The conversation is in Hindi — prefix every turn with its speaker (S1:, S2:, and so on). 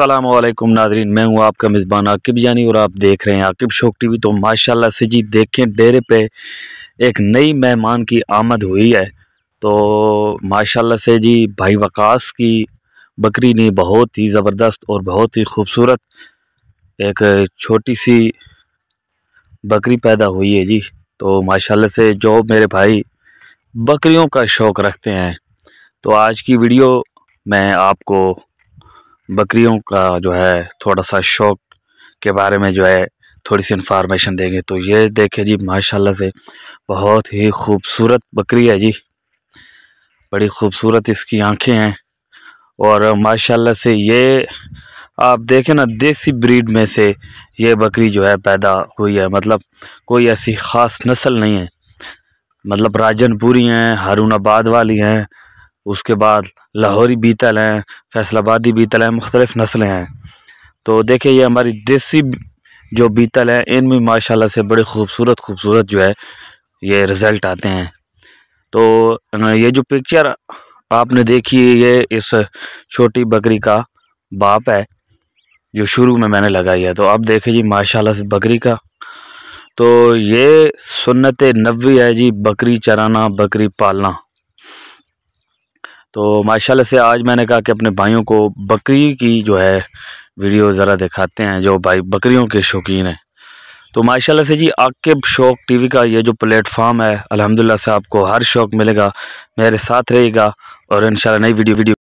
S1: असलम नाजरीन मैं हूँ आपका मेज़बान आकिब जानी और आप देख रहे हैं आकिब शोक वी तो माशाल्लाह से जी देखें डेरे पे एक नई मेहमान की आमद हुई है तो माशाल्लाह से जी भाई वकास की बकरी ने बहुत ही ज़बरदस्त और बहुत ही खूबसूरत एक छोटी सी बकरी पैदा हुई है जी तो माशाल्लाह से जो मेरे भाई बकरियों का शौक़ रखते हैं तो आज की वीडियो मैं आपको बकरियों का जो है थोड़ा सा शौक के बारे में जो है थोड़ी सी इन्फॉर्मेशन देंगे तो ये देखें जी माशाल्लाह से बहुत ही खूबसूरत बकरी है जी बड़ी खूबसूरत इसकी आंखें हैं और माशाल्लाह से ये आप देखें ना देसी ब्रीड में से ये बकरी जो है पैदा हुई है मतलब कोई ऐसी ख़ास नस्ल नहीं है मतलब राजनपुरी हैं हारून वाली हैं उसके बाद लाहौरी बीतल हैं फैसलाबादी बीतल हैं मुख्तलिफ़ नस्लें हैं तो देखिए ये हमारी देसी जो बीतल हैं इनमें माशाल्लाह से बड़े खूबसूरत खूबसूरत जो है ये रिज़ल्ट आते हैं तो ये जो पिक्चर आपने देखी ये इस छोटी बकरी का बाप है जो शुरू में मैंने लगाई है तो आप देखें जी माशाल्लाह से बकरी का तो ये सुन्नत नबी है जी बकरी चराना बकरी पालना तो माशाल्लाह से आज मैंने कहा कि अपने भाइयों को बकरी की जो है वीडियो ज़रा दिखाते हैं जो भाई बकरियों के शौकीन हैं तो माशाल्लाह से जी आकिब शौक टीवी का ये जो प्लेटफॉर्म है अल्हम्दुलिल्लाह से आपको हर शौक मिलेगा मेरे साथ रहेगा और इन नई वीडियो वीडियो